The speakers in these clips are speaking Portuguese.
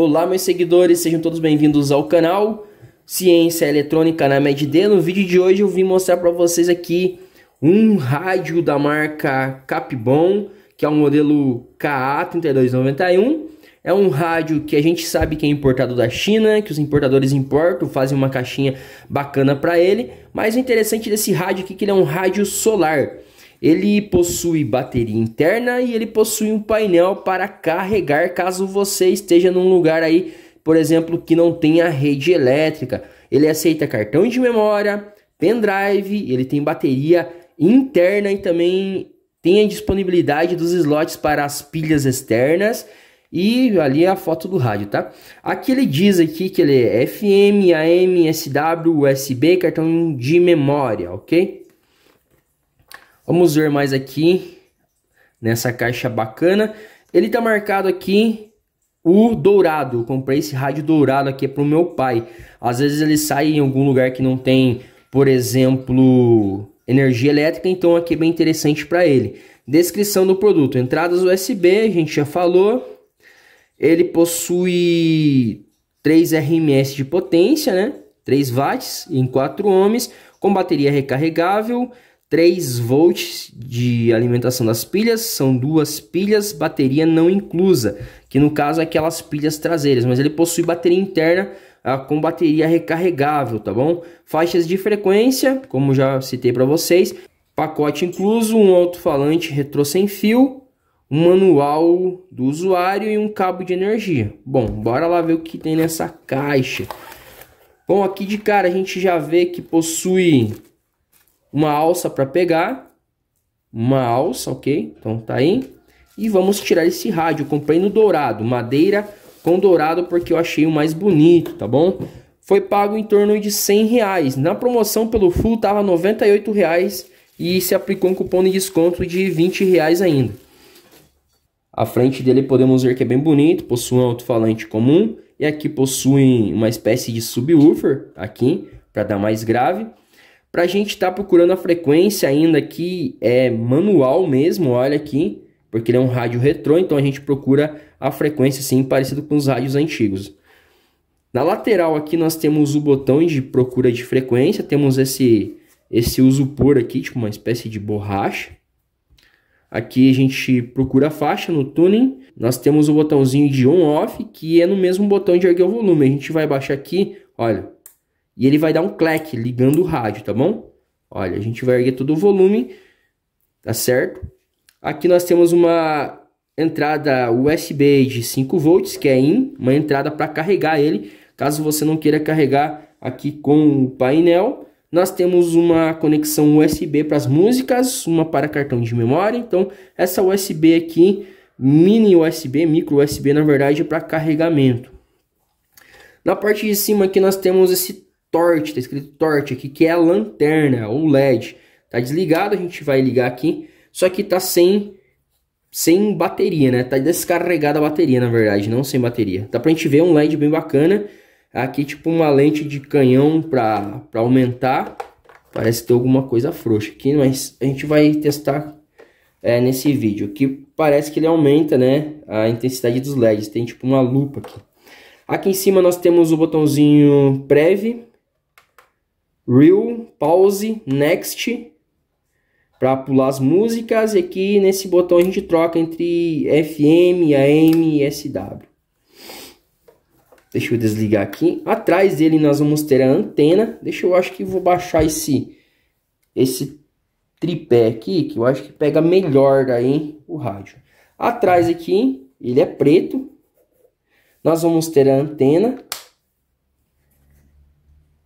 Olá, meus seguidores, sejam todos bem-vindos ao canal Ciência Eletrônica na MedD. No vídeo de hoje eu vim mostrar para vocês aqui um rádio da marca Capbon, que é o um modelo KA3291. É um rádio que a gente sabe que é importado da China, que os importadores importam, fazem uma caixinha bacana para ele. Mas o interessante desse rádio aqui é que ele é um rádio solar. Ele possui bateria interna e ele possui um painel para carregar caso você esteja num lugar aí, por exemplo, que não tenha rede elétrica. Ele aceita cartão de memória, pendrive, ele tem bateria interna e também tem a disponibilidade dos slots para as pilhas externas e ali é a foto do rádio, tá? Aqui ele diz aqui que ele é FM, AM, SW, USB, cartão de memória, ok? Vamos ver mais aqui nessa caixa bacana. Ele tá marcado aqui o dourado. Eu comprei esse rádio dourado aqui é para o meu pai. Às vezes ele sai em algum lugar que não tem, por exemplo, energia elétrica, então aqui é bem interessante para ele. Descrição do produto: entradas USB, a gente já falou. Ele possui 3 RMS de potência, né? 3 watts em 4 ohms, com bateria recarregável. 3 volts de alimentação das pilhas, são duas pilhas, bateria não inclusa, que no caso é aquelas pilhas traseiras, mas ele possui bateria interna ah, com bateria recarregável, tá bom? Faixas de frequência, como já citei para vocês, pacote incluso, um alto-falante retro sem fio, um manual do usuário e um cabo de energia. Bom, bora lá ver o que tem nessa caixa. Bom, aqui de cara a gente já vê que possui uma alça para pegar, uma alça, ok? Então tá aí. E vamos tirar esse rádio, eu comprei no dourado, madeira com dourado porque eu achei o mais bonito, tá bom? Foi pago em torno de 100 reais. Na promoção pelo Full tava 98 reais e se aplicou um cupom de desconto de 20 reais ainda. A frente dele podemos ver que é bem bonito, possui um alto-falante comum e aqui possui uma espécie de subwoofer tá aqui para dar mais grave. Para a gente estar tá procurando a frequência ainda aqui, é manual mesmo, olha aqui, porque ele é um rádio retrô, então a gente procura a frequência sim, parecido com os rádios antigos. Na lateral aqui nós temos o botão de procura de frequência, temos esse, esse uso por aqui, tipo uma espécie de borracha. Aqui a gente procura a faixa no tuning. Nós temos o botãozinho de on-off, que é no mesmo botão de erguer o volume. A gente vai baixar aqui, olha, e ele vai dar um clack ligando o rádio, tá bom? Olha, a gente vai erguer todo o volume, tá certo? Aqui nós temos uma entrada USB de 5 volts, que é in, uma entrada para carregar ele, caso você não queira carregar aqui com o painel. Nós temos uma conexão USB para as músicas, uma para cartão de memória. Então, essa USB aqui, mini USB, micro USB, na verdade, é para carregamento. Na parte de cima aqui nós temos esse torte, tá escrito torte aqui, que é a lanterna ou LED. Tá desligado, a gente vai ligar aqui, só que tá sem sem bateria, né? Tá descarregada a bateria, na verdade, não sem bateria. Tá pra gente ver um LED bem bacana. Aqui tipo uma lente de canhão pra, pra aumentar. Parece ter alguma coisa frouxa aqui, mas a gente vai testar é, nesse vídeo. Que parece que ele aumenta, né? A intensidade dos LEDs. Tem tipo uma lupa aqui. Aqui em cima nós temos o botãozinho Prev, Real, Pause, Next para pular as músicas e aqui nesse botão a gente troca entre FM, AM e SW. Deixa eu desligar aqui. Atrás dele nós vamos ter a antena. Deixa eu acho que vou baixar esse esse tripé aqui, que eu acho que pega melhor daí o rádio. Atrás aqui, ele é preto. Nós vamos ter a antena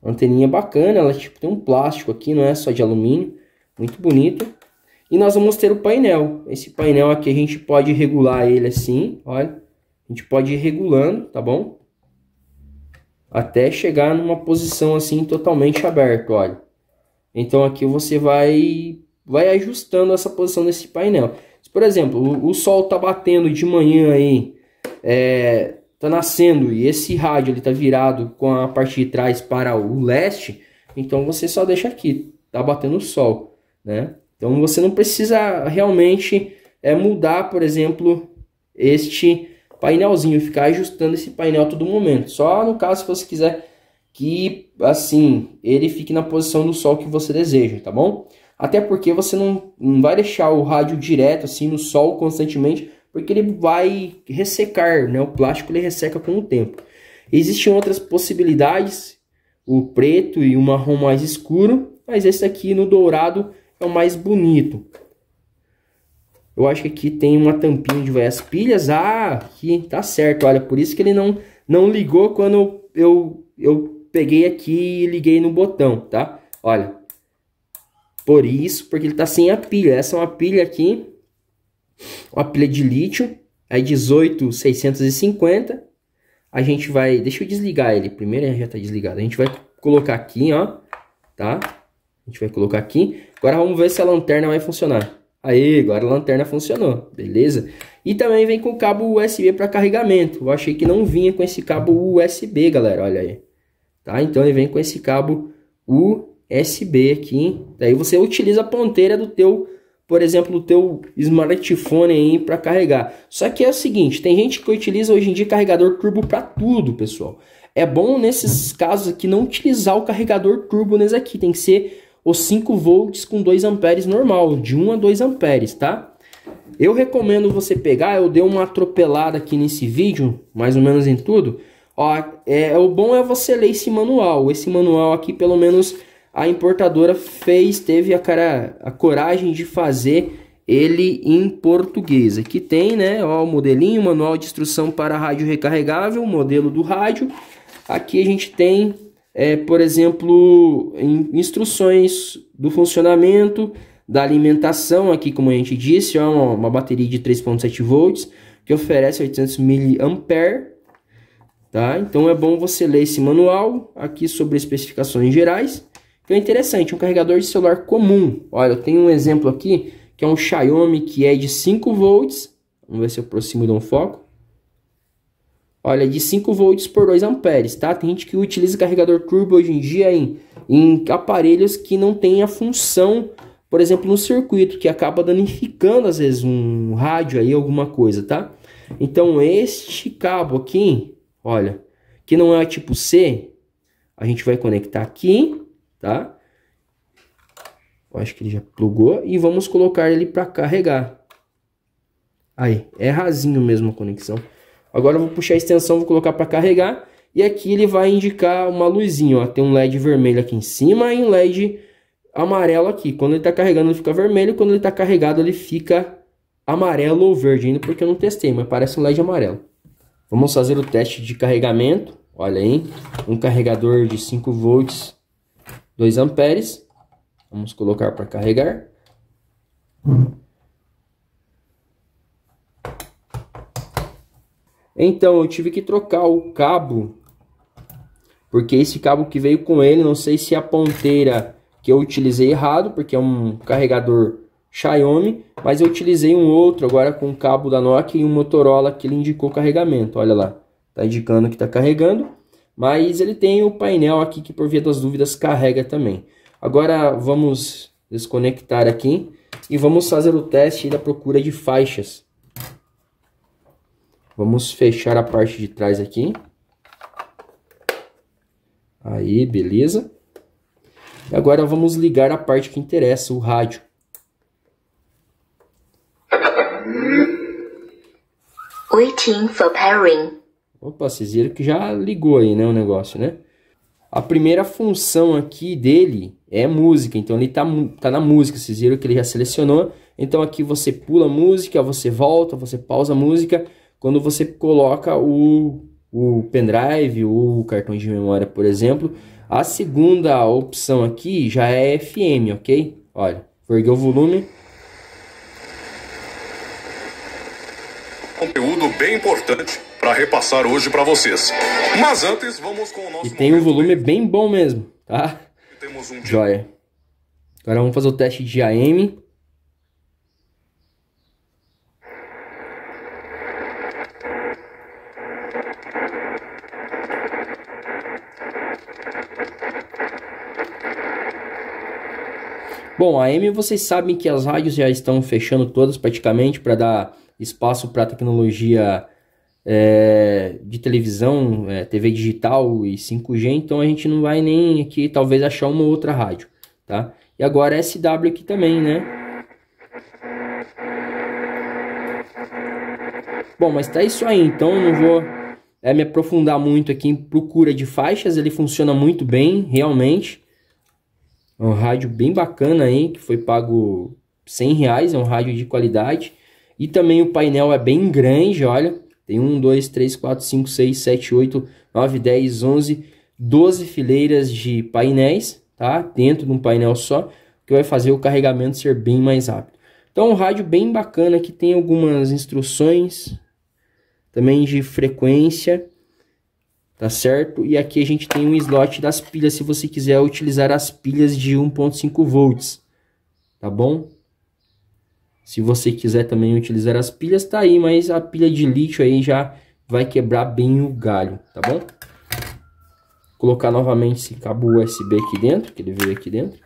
Anteninha bacana, ela tipo, tem um plástico aqui, não é só de alumínio. Muito bonito. E nós vamos ter o painel. Esse painel aqui a gente pode regular ele assim, olha. A gente pode ir regulando, tá bom? Até chegar numa posição assim totalmente aberta, olha. Então aqui você vai, vai ajustando essa posição desse painel. por exemplo, o, o sol tá batendo de manhã aí, é, está nascendo e esse rádio ele está virado com a parte de trás para o leste, então você só deixa aqui, tá batendo o sol, né? Então você não precisa realmente é, mudar, por exemplo, este painelzinho, ficar ajustando esse painel todo momento. Só no caso se você quiser que assim ele fique na posição do sol que você deseja, tá bom? Até porque você não, não vai deixar o rádio direto assim no sol constantemente, porque ele vai ressecar, né? O plástico ele resseca com o tempo. Existem outras possibilidades, o preto e o marrom mais escuro, mas esse aqui no dourado é o mais bonito. Eu acho que aqui tem uma tampinha de várias pilhas. Ah, aqui tá certo, olha, por isso que ele não, não ligou quando eu, eu peguei aqui e liguei no botão, tá? Olha, por isso, porque ele tá sem a pilha. Essa é uma pilha aqui uma pilha de lítio, aí 18,650. A gente vai, deixa eu desligar ele primeiro, já está desligado. A gente vai colocar aqui, ó, tá? A gente vai colocar aqui. Agora vamos ver se a lanterna vai funcionar. Aí, agora a lanterna funcionou, beleza? E também vem com cabo USB para carregamento. Eu achei que não vinha com esse cabo USB, galera, olha aí. Tá? Então ele vem com esse cabo USB aqui. Daí você utiliza a ponteira do teu por exemplo, o teu smartphone aí para carregar. Só que é o seguinte, tem gente que utiliza hoje em dia carregador turbo para tudo, pessoal. É bom nesses casos aqui não utilizar o carregador turbo nesse aqui, tem que ser os 5 volts com 2 amperes normal, de 1 a 2 amperes, tá? Eu recomendo você pegar, eu dei uma atropelada aqui nesse vídeo, mais ou menos em tudo. Ó, é, o bom é você ler esse manual. Esse manual aqui, pelo menos a importadora fez, teve a, cara, a coragem de fazer ele em português. Aqui tem, né, ó, o modelinho, manual de instrução para rádio recarregável, modelo do rádio. Aqui a gente tem, é, por exemplo, instruções do funcionamento, da alimentação, aqui como a gente disse, ó, uma bateria de 3.7 volts, que oferece 800 mAh, tá? Então é bom você ler esse manual aqui sobre especificações gerais. Então é interessante, um carregador de celular comum. Olha, eu tenho um exemplo aqui que é um Xiaomi que é de 5 volts. Vamos ver se eu aproximo de um foco. Olha, de 5 volts por 2 amperes, tá? Tem gente que utiliza carregador turbo hoje em dia em, em aparelhos que não tem a função, por exemplo, no circuito, que acaba danificando às vezes um rádio aí, alguma coisa, tá? Então este cabo aqui, olha, que não é tipo C, a gente vai conectar aqui tá? Eu acho que ele já plugou e vamos colocar ele para carregar. Aí, é rasinho mesmo a conexão. Agora eu vou puxar a extensão, vou colocar para carregar e aqui ele vai indicar uma luzinha, ó. Tem um LED vermelho aqui em cima e um LED amarelo aqui. Quando ele está carregando ele fica vermelho, quando ele está carregado ele fica amarelo ou verde, ainda porque eu não testei, mas parece um LED amarelo. Vamos fazer o teste de carregamento. Olha aí, um carregador de 5 volts 2 amperes. Vamos colocar para carregar. Então, eu tive que trocar o cabo, porque esse cabo que veio com ele, não sei se é a ponteira que eu utilizei errado, porque é um carregador Xiaomi, mas eu utilizei um outro agora com um cabo da Nokia e um Motorola que ele indicou carregamento, olha lá, tá indicando que tá carregando. Mas ele tem o painel aqui que por via das dúvidas carrega também. Agora vamos desconectar aqui e vamos fazer o teste da procura de faixas. Vamos fechar a parte de trás aqui. Aí, beleza. E agora vamos ligar a parte que interessa, o rádio. Waiting for pairing. Opa, vocês viram que já ligou aí, né, o negócio, né? A primeira função aqui dele é música, então ele tá, tá na música, vocês viram que ele já selecionou. Então aqui você pula a música, você volta, você pausa a música. Quando você coloca o, o pendrive ou o cartão de memória, por exemplo, a segunda opção aqui já é FM, ok? Olha, perdeu o volume. Conteúdo bem importante para repassar hoje para vocês. Mas antes, vamos com o nosso. E tem um volume bem bom mesmo, tá? Temos um Joia. Agora vamos fazer o teste de AM. Bom, a AM vocês sabem que as rádios já estão fechando todas praticamente para dar espaço para a tecnologia é, de televisão, é, TV digital e 5G, então a gente não vai nem aqui talvez achar uma outra rádio, tá? E agora é SW aqui também, né? Bom, mas tá isso aí, então não vou é, me aprofundar muito aqui em procura de faixas, ele funciona muito bem, realmente. É um rádio bem bacana aí, que foi pago 100 reais, é um rádio de qualidade. E também o painel é bem grande, olha. Tem 1, 2, 3, 4, 5, 6, 7, 8, 9, 10, 11, 12 fileiras de painéis, tá? Dentro de um painel só, que vai fazer o carregamento ser bem mais rápido. Então, um rádio bem bacana que tem algumas instruções também de frequência, tá certo? E aqui a gente tem um slot das pilhas se você quiser utilizar as pilhas de 1.5 volts, tá bom? Se você quiser também utilizar as pilhas, tá aí, mas a pilha de lítio aí já vai quebrar bem o galho, tá bom? Colocar novamente esse cabo USB aqui dentro, que ele veio aqui dentro.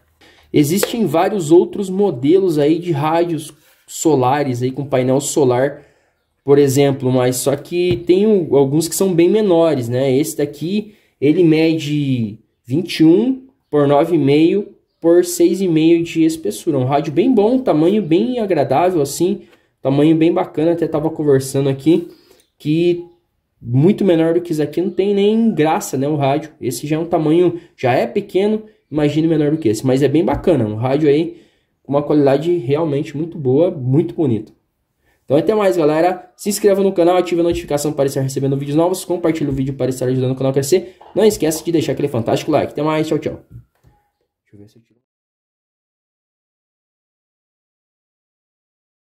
Existem vários outros modelos aí de rádios solares aí com painel solar, por exemplo, mas só que tem alguns que são bem menores, né? Esse daqui, ele mede 21 por 9,5 por 6,5 de espessura. Um rádio bem bom, tamanho bem agradável assim, tamanho bem bacana, até tava conversando aqui que muito menor do que isso aqui não tem nem graça, né, o rádio. Esse já é um tamanho, já é pequeno, imagine menor do que esse, mas é bem bacana, um rádio aí com uma qualidade realmente muito boa, muito bonito. Então até mais, galera. Se inscreva no canal, ative a notificação para estar recebendo vídeos novos, compartilhe o vídeo para estar ajudando o canal a crescer. Não esqueça de deixar aquele fantástico like. Até mais, tchau, tchau. küvəsə girdi.